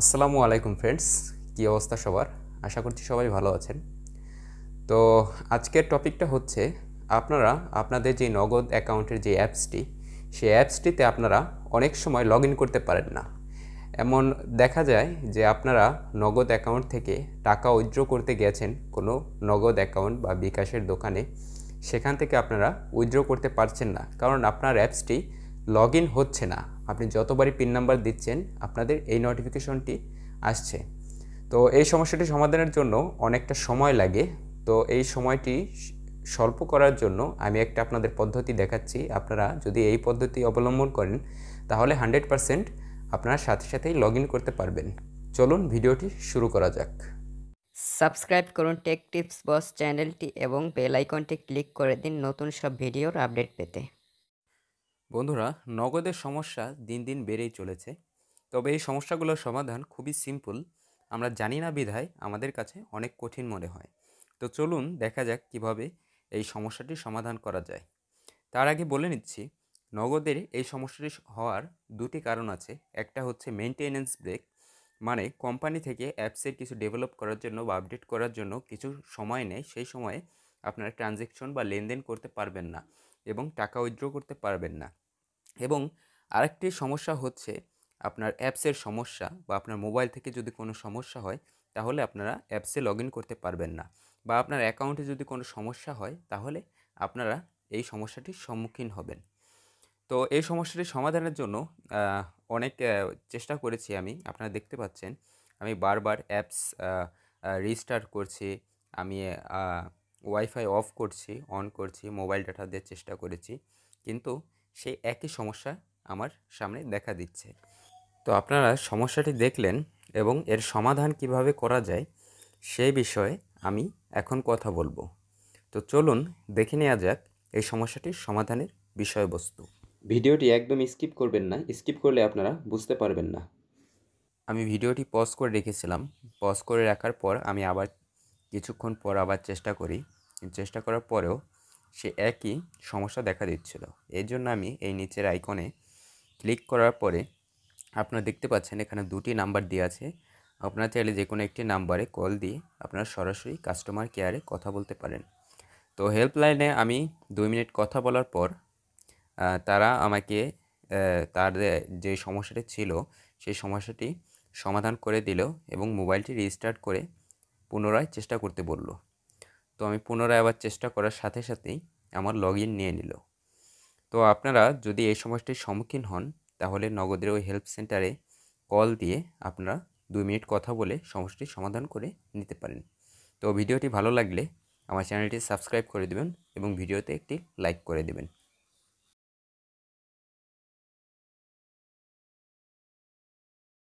আসসালামু আলাইকুম ফ্রেন্ডস কী অবস্থা সবার আশা করছি সবাই ভালো আছেন তো আজকের টপিকটা হচ্ছে আপনারা আপনাদের যে নগদ অ্যাকাউন্টের যে অ্যাপসটি সেই অ্যাপসটিতে আপনারা অনেক সময় লগ করতে পারেন না এমন দেখা যায় যে আপনারা নগদ অ্যাকাউন্ট থেকে টাকা উইথড্র করতে গেছেন কোনো নগদ অ্যাকাউন্ট বা বিকাশের দোকানে সেখান থেকে আপনারা উইথড্র করতে পারছেন না কারণ আপনার অ্যাপসটি লগ হচ্ছে না আপনি যতবারই পিন নাম্বার দিচ্ছেন আপনাদের এই নোটিফিকেশনটি আসছে তো এই সমস্যাটি সমাধানের জন্য অনেকটা সময় লাগে তো এই সময়টি স্বল্প করার জন্য আমি একটা আপনাদের পদ্ধতি দেখাচ্ছি আপনারা যদি এই পদ্ধতি অবলম্বন করেন তাহলে হান্ড্রেড পারসেন্ট আপনারা সাথে সাথেই লগ করতে পারবেন চলুন ভিডিওটি শুরু করা যাক সাবস্ক্রাইব করুন টেক টিপস বস চ্যানেলটি এবং বেল আইকনটি ক্লিক করে দিন নতুন সব ভিডিওর আপডেট পেতে বন্ধুরা নগদের সমস্যা দিন দিন বেড়েই চলেছে তবে এই সমস্যাগুলোর সমাধান খুবই সিম্পল আমরা জানি না বিধায় আমাদের কাছে অনেক কঠিন মনে হয় তো চলুন দেখা যাক কিভাবে এই সমস্যাটি সমাধান করা যায় তার আগে বলে নিচ্ছি নগদের এই সমস্যাটি হওয়ার দুটি কারণ আছে একটা হচ্ছে মেনটেনেন্স ব্রেক মানে কোম্পানি থেকে অ্যাপসের কিছু ডেভেলপ করার জন্য বা আপডেট করার জন্য কিছু সময় নেয় সেই সময়ে আপনারা ট্রানজ্যাকশন বা লেনদেন করতে পারবেন না এবং টাকা উইথড্র করতে পারবেন না এবং আরেকটি সমস্যা হচ্ছে আপনার অ্যাপসের সমস্যা বা আপনার মোবাইল থেকে যদি কোনো সমস্যা হয় তাহলে আপনারা অ্যাপসে লগ করতে পারবেন না বা আপনার অ্যাকাউন্টে যদি কোনো সমস্যা হয় তাহলে আপনারা এই সমস্যাটির সম্মুখীন হবেন তো এই সমস্যাটি সমাধানের জন্য অনেক চেষ্টা করেছি আমি আপনারা দেখতে পাচ্ছেন আমি বারবার অ্যাপস রেজিস্টার করছি আমি ওয়াইফাই অফ করছি অন করছি মোবাইল ডাটা দেওয়ার চেষ্টা করেছি কিন্তু সেই একই সমস্যা আমার সামনে দেখা দিচ্ছে তো আপনারা সমস্যাটি দেখলেন এবং এর সমাধান কিভাবে করা যায় সেই বিষয়ে আমি এখন কথা বলবো তো চলুন দেখে নেওয়া যাক এই সমস্যাটির সমাধানের বিষয়বস্তু ভিডিওটি একদম স্কিপ করবেন না স্কিপ করলে আপনারা বুঝতে পারবেন না আমি ভিডিওটি পজ করে রেখেছিলাম পজ করে রাখার পর আমি আবার কিছুক্ষণ পর আবার চেষ্টা করি চেষ্টা করার পরেও সে একই সমস্যা দেখা দিচ্ছিল এর জন্য আমি এই নিচের আইকনে ক্লিক করার পরে আপনারা দেখতে পাচ্ছেন এখানে দুটি নাম্বার দেওয়া আছে আপনারা চাইলে যে কোনো একটি নাম্বারে কল দিয়ে আপনারা সরাসরি কাস্টমার কেয়ারে কথা বলতে পারেন তো হেল্পলাইনে আমি দুই মিনিট কথা বলার পর তারা আমাকে তার যে সমস্যাটি ছিল সেই সমস্যাটি সমাধান করে দিল এবং মোবাইলটি রিস্টার্ট করে পুনরায় চেষ্টা করতে বলল তো আমি পুনরায় আবার চেষ্টা করার সাথে সাথেই আমার লগ ইন নিয়ে নিল তো আপনারা যদি এই সমস্যাটির সম্মুখীন হন তাহলে নগদের ওই হেল্প সেন্টারে কল দিয়ে আপনারা দুই মিনিট কথা বলে সমস্যাটি সমাধান করে নিতে পারেন তো ভিডিওটি ভালো লাগলে আমার চ্যানেলটি সাবস্ক্রাইব করে দেবেন এবং ভিডিওতে একটি লাইক করে দেবেন